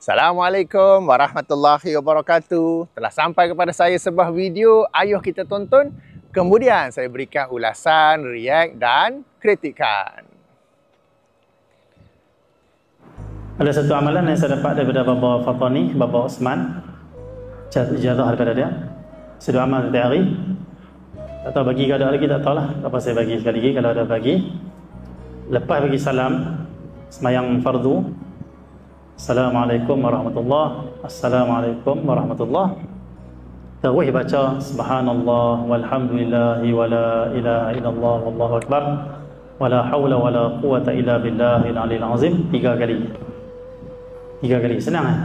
Assalamualaikum warahmatullahi wabarakatuh. Telah sampai kepada saya sebuah video, ayuh kita tonton. Kemudian saya berikan ulasan, react dan kritikan. Ada satu amalan yang saya dapat daripada Bapa Fatani, Bapa Osman. jatuh daripada dia. Satu amalan setiap hari. Tak tahu bagi ke ada lagi, tak tahu tahulah. Apa saya bagi sekali lagi kalau ada bagi. Lepas bagi salam, semayang fardu, Assalamualaikum warahmatullahi Assalamualaikum warahmatullahi Tawih baca Subhanallah walhamdulillahi wala ilaha illallah wallahu akbar wala hawla wala quwata illa billahil alil azim tiga kali tiga kali senang eh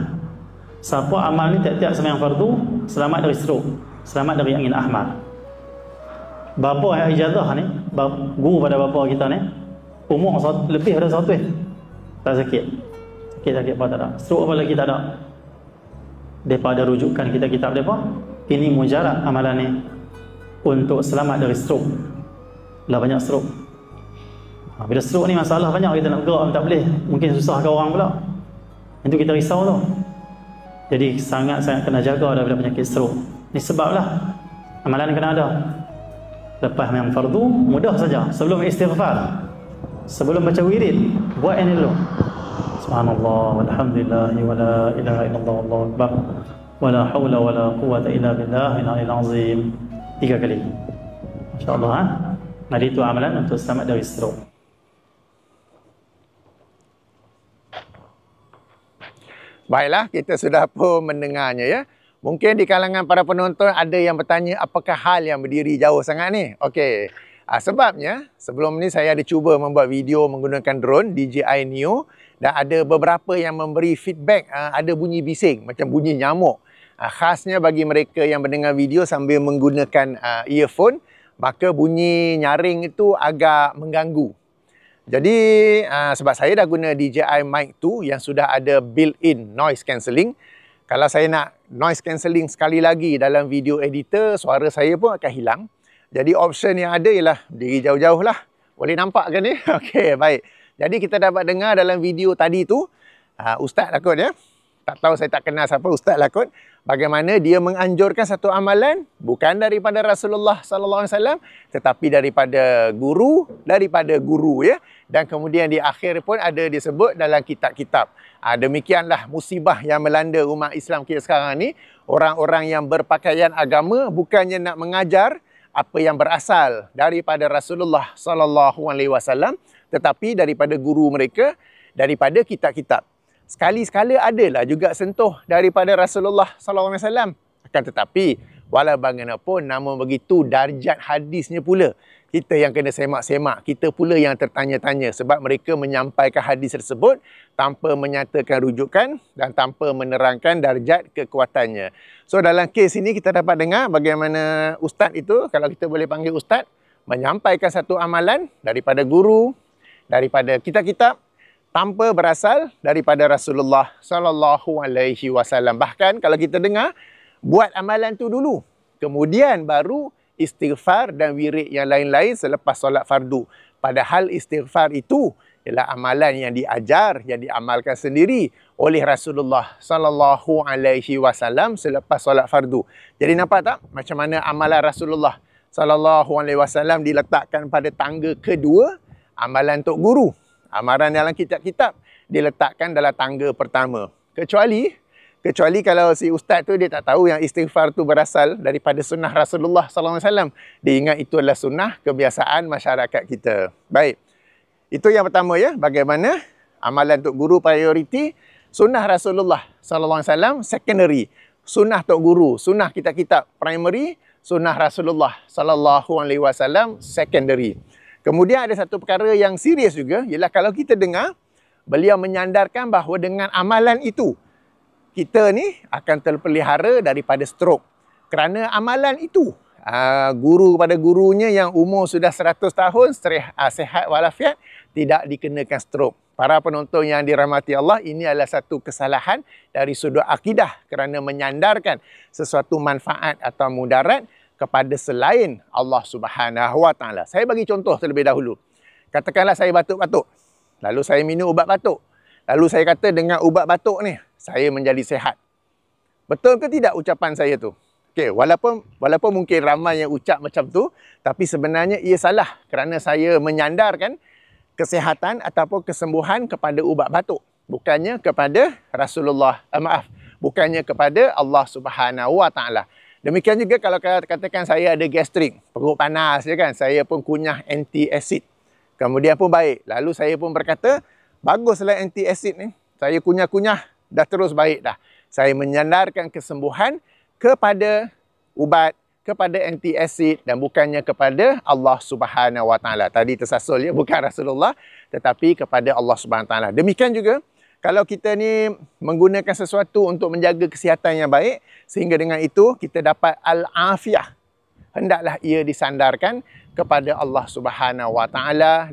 siapa amal ni tiap-tiap sembahyang fardu selamat dari seru. selamat dari angin ahmar bapa yang ijazah ni guru pada bapa kita ni umur lebih dari satu eh tak sakit kita kitab tak ada. Seru apa lagi tak ada? Daripada rujukan kita kitab depa, ini mujarab amalan ni untuk selamat dari stroke. Lah banyak stroke. Ha, bila stroke ni masalah banyak kita nak gerak tak boleh, mungkin susah ke orang pula. Itu kita risau tu. Jadi sangat-sangat kena jaga daripada penyakit stroke. Ni sebablah amalan kena ada. Lepas yang fardu, mudah saja. Sebelum istighfar, sebelum baca wirid, buat ini dulu. سبحان الله والحمد لله ولا إله إلا الله والله أكبر ولا حول ولا قوة إلا بالله العلي العظيم تيجا كلي إن شاء الله ها مريتوا عملا أنتوا السماء دو يسترو Baiklah, kita sudah pun mendengarnya ya. Mungkin di kalangan para penonton ada yang bertanya apakah hal yang berdiri jauh sangat ni. Okey. Ha, sebabnya sebelum ni saya ada cuba membuat video menggunakan drone DJI Neo dan ada beberapa yang memberi feedback ha, ada bunyi bising macam bunyi nyamuk. Ha, khasnya bagi mereka yang mendengar video sambil menggunakan ha, earphone maka bunyi nyaring itu agak mengganggu. Jadi ha, sebab saya dah guna DJI Mic 2 yang sudah ada built-in noise cancelling kalau saya nak noise cancelling sekali lagi dalam video editor, suara saya pun akan hilang. Jadi option yang ada ialah berdiri jauh-jauh lah. Boleh nampak kan ni? Okey, baik. Jadi kita dapat dengar dalam video tadi tu, uh, Ustaz lah kot ya. Tak tahu saya tak kenal siapa Ustaz lah kot. Bagaimana dia menganjurkan satu amalan bukan daripada Rasulullah sallallahu alaihi wasallam tetapi daripada guru daripada guru ya dan kemudian di akhir pun ada disebut dalam kitab-kitab. Ha, demikianlah musibah yang melanda umat Islam kita sekarang ni. Orang-orang yang berpakaian agama bukannya nak mengajar apa yang berasal daripada Rasulullah sallallahu alaihi wasallam tetapi daripada guru mereka daripada kitab-kitab. Sekali-sekala adalah juga sentuh daripada Rasulullah sallallahu alaihi wasallam akan tetapi Walau bagaimanapun, namun begitu darjat hadisnya pula. Kita yang kena semak-semak, kita pula yang tertanya-tanya sebab mereka menyampaikan hadis tersebut tanpa menyatakan rujukan dan tanpa menerangkan darjat kekuatannya. So dalam kes ini kita dapat dengar bagaimana ustaz itu, kalau kita boleh panggil ustaz, menyampaikan satu amalan daripada guru, daripada kitab-kitab tanpa berasal daripada Rasulullah sallallahu alaihi wasallam. Bahkan kalau kita dengar buat amalan tu dulu. Kemudian baru istighfar dan wirid yang lain-lain selepas solat fardu. Padahal istighfar itu ialah amalan yang diajar, yang diamalkan sendiri oleh Rasulullah sallallahu alaihi wasallam selepas solat fardu. Jadi nampak tak macam mana amalan Rasulullah sallallahu alaihi wasallam diletakkan pada tangga kedua amalan tok guru. Amaran dalam kitab-kitab diletakkan dalam tangga pertama. Kecuali kecuali kalau si ustaz tu dia tak tahu yang istighfar tu berasal daripada sunnah Rasulullah sallallahu alaihi dia ingat itu adalah sunnah kebiasaan masyarakat kita baik itu yang pertama ya bagaimana amalan untuk guru prioriti sunnah Rasulullah sallallahu secondary sunnah tok guru sunnah kita kita primary sunnah Rasulullah sallallahu alaihi wasallam secondary kemudian ada satu perkara yang serius juga ialah kalau kita dengar beliau menyandarkan bahawa dengan amalan itu kita ni akan terpelihara daripada strok kerana amalan itu uh, guru pada gurunya yang umur sudah 100 tahun uh, ah, sehat walafiat tidak dikenakan strok para penonton yang dirahmati Allah ini adalah satu kesalahan dari sudut akidah kerana menyandarkan sesuatu manfaat atau mudarat kepada selain Allah Subhanahu Wa Taala. Saya bagi contoh terlebih dahulu. Katakanlah saya batuk-batuk. Lalu saya minum ubat batuk. Lalu saya kata dengan ubat batuk ni saya menjadi sehat. Betul ke tidak ucapan saya tu? Okey, walaupun walaupun mungkin ramai yang ucap macam tu, tapi sebenarnya ia salah kerana saya menyandarkan kesehatan ataupun kesembuhan kepada ubat batuk, bukannya kepada Rasulullah. Eh, maaf, bukannya kepada Allah Subhanahu Wa Taala. Demikian juga kalau katakan saya ada gastrik, perut panas je ya kan, saya pun kunyah anti acid. Kemudian pun baik. Lalu saya pun berkata, baguslah anti acid ni. Saya kunyah-kunyah, dah terus baik dah. Saya menyandarkan kesembuhan kepada ubat, kepada anti acid dan bukannya kepada Allah Subhanahu Wa Tadi tersasul ya bukan Rasulullah tetapi kepada Allah Subhanahu Wa Demikian juga kalau kita ni menggunakan sesuatu untuk menjaga kesihatan yang baik sehingga dengan itu kita dapat al afiah. Hendaklah ia disandarkan kepada Allah Subhanahu Wa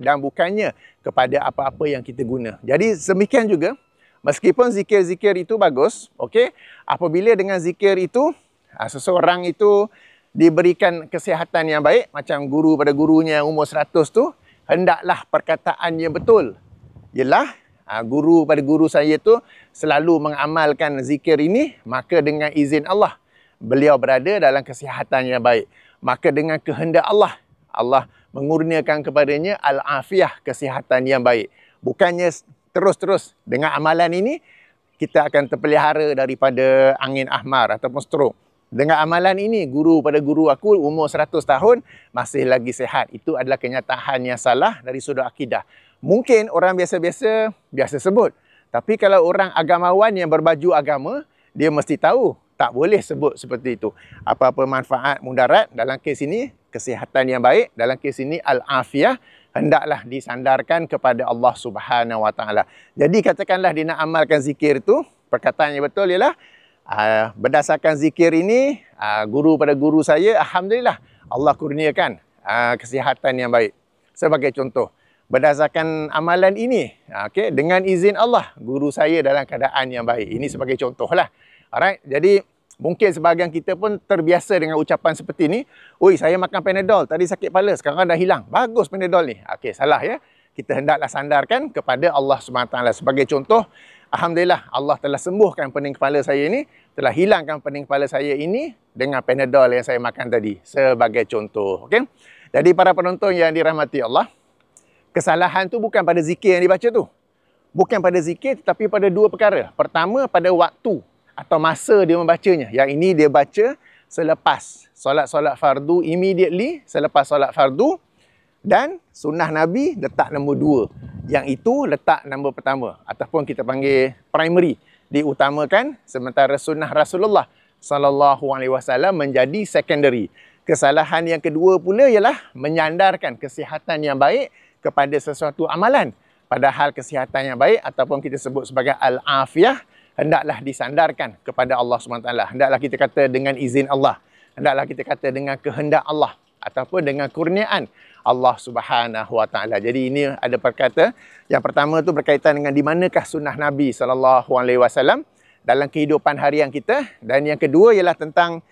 dan bukannya kepada apa-apa yang kita guna. Jadi semikian juga Meskipun zikir-zikir itu bagus, okey, apabila dengan zikir itu uh, seseorang itu diberikan kesihatan yang baik macam guru pada gurunya umur 100 tu hendaklah perkataannya betul. Yalah ah, guru pada guru saya tu selalu mengamalkan zikir ini maka dengan izin Allah beliau berada dalam kesihatan yang baik. Maka dengan kehendak Allah Allah mengurniakan kepadanya al afiyah kesihatan yang baik. Bukannya terus-terus dengan amalan ini kita akan terpelihara daripada angin ahmar ataupun strok. Dengan amalan ini guru pada guru aku umur 100 tahun masih lagi sehat. Itu adalah kenyataan yang salah dari sudut akidah. Mungkin orang biasa-biasa biasa sebut. Tapi kalau orang agamawan yang berbaju agama, dia mesti tahu tak boleh sebut seperti itu. Apa-apa manfaat mudarat dalam kes ini kesihatan yang baik, dalam kes ini al afiyah hendaklah disandarkan kepada Allah Subhanahu Wa Taala. Jadi katakanlah dia nak amalkan zikir tu, perkataannya betul ialah ah, berdasarkan zikir ini ah, guru pada guru saya alhamdulillah Allah kurniakan uh, kesihatan yang baik. Sebagai contoh, berdasarkan amalan ini, okey dengan izin Allah guru saya dalam keadaan yang baik. Ini sebagai contohlah. Alright, jadi Mungkin sebahagian kita pun terbiasa dengan ucapan seperti ni. Ui, saya makan Panadol. Tadi sakit kepala. Sekarang dah hilang. Bagus Panadol ni. Okey, salah ya. Kita hendaklah sandarkan kepada Allah SWT. Sebagai contoh, Alhamdulillah Allah telah sembuhkan pening kepala saya ini. Telah hilangkan pening kepala saya ini dengan Panadol yang saya makan tadi. Sebagai contoh. Okey? Jadi para penonton yang dirahmati Allah, kesalahan tu bukan pada zikir yang dibaca tu. Bukan pada zikir tetapi pada dua perkara. Pertama, pada waktu atau masa dia membacanya. Yang ini dia baca selepas solat-solat fardu immediately selepas solat fardu dan sunnah Nabi letak nombor dua. Yang itu letak nombor pertama ataupun kita panggil primary diutamakan sementara sunnah Rasulullah sallallahu alaihi wasallam menjadi secondary. Kesalahan yang kedua pula ialah menyandarkan kesihatan yang baik kepada sesuatu amalan. Padahal kesihatan yang baik ataupun kita sebut sebagai al-afiyah hendaklah disandarkan kepada Allah SWT. Hendaklah kita kata dengan izin Allah. Hendaklah kita kata dengan kehendak Allah. Ataupun dengan kurniaan Allah Subhanahu Wa Taala. Jadi ini ada perkata yang pertama tu berkaitan dengan di manakah sunnah Nabi Sallallahu Alaihi Wasallam dalam kehidupan harian kita dan yang kedua ialah tentang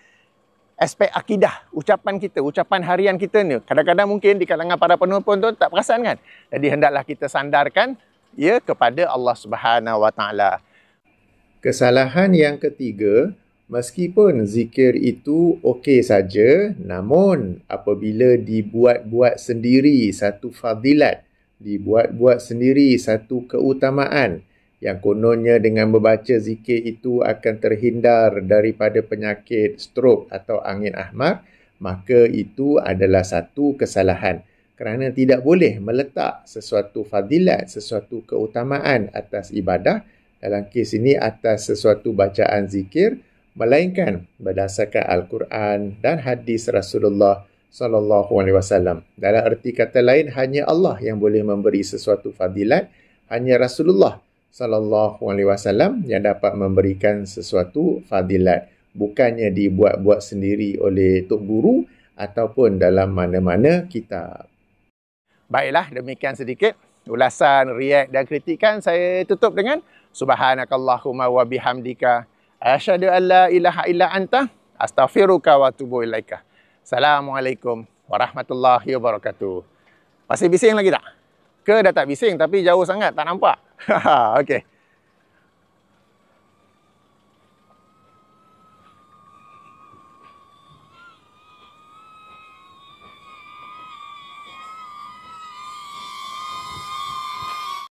aspek akidah, ucapan kita, ucapan harian kita ni. Kadang-kadang mungkin di kalangan para penonton tu tak perasan kan. Jadi hendaklah kita sandarkan ya kepada Allah Subhanahu Wa Taala. Kesalahan yang ketiga, meskipun zikir itu okey saja, namun apabila dibuat-buat sendiri satu fadilat, dibuat-buat sendiri satu keutamaan yang kononnya dengan membaca zikir itu akan terhindar daripada penyakit strok atau angin ahmar, maka itu adalah satu kesalahan kerana tidak boleh meletak sesuatu fadilat, sesuatu keutamaan atas ibadah dalam kes ini atas sesuatu bacaan zikir melainkan berdasarkan al-Quran dan hadis Rasulullah sallallahu alaihi wasallam. Dalam erti kata lain hanya Allah yang boleh memberi sesuatu fadilat, hanya Rasulullah sallallahu alaihi wasallam yang dapat memberikan sesuatu fadilat, bukannya dibuat-buat sendiri oleh tok guru ataupun dalam mana-mana kitab. Baiklah, demikian sedikit ulasan, react dan kritikan saya tutup dengan subhanakallahumma wa bihamdika asyhadu alla ilaha illa anta astaghfiruka wa atubu ilaika. Assalamualaikum warahmatullahi wabarakatuh. Masih bising lagi tak? Ke dah tak bising tapi jauh sangat tak nampak. Okey.